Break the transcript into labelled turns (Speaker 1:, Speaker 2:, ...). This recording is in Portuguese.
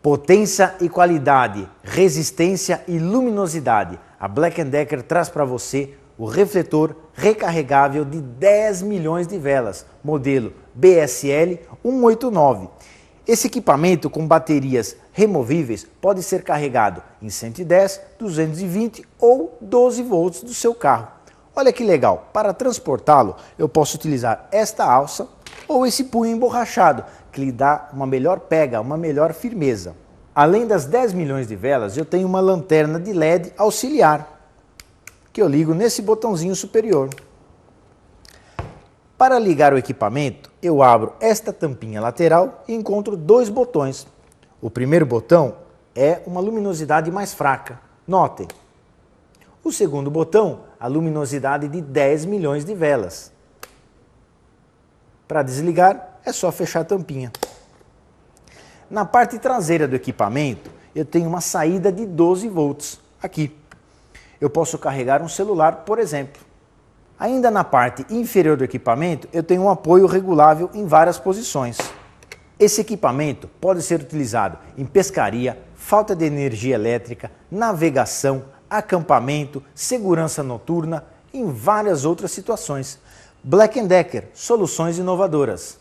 Speaker 1: Potência e qualidade, resistência e luminosidade. A Black Decker traz para você o refletor recarregável de 10 milhões de velas, modelo BSL 189. Esse equipamento com baterias removíveis pode ser carregado em 110, 220 ou 12 volts do seu carro. Olha que legal, para transportá-lo eu posso utilizar esta alça ou esse punho emborrachado que lhe dá uma melhor pega, uma melhor firmeza. Além das 10 milhões de velas, eu tenho uma lanterna de LED auxiliar, que eu ligo nesse botãozinho superior. Para ligar o equipamento, eu abro esta tampinha lateral e encontro dois botões. O primeiro botão é uma luminosidade mais fraca, notem. O segundo botão, a luminosidade de 10 milhões de velas. Para desligar, é só fechar a tampinha. Na parte traseira do equipamento, eu tenho uma saída de 12 volts aqui. Eu posso carregar um celular, por exemplo. Ainda na parte inferior do equipamento, eu tenho um apoio regulável em várias posições. Esse equipamento pode ser utilizado em pescaria, falta de energia elétrica, navegação, acampamento, segurança noturna, em várias outras situações. Black Decker, soluções inovadoras.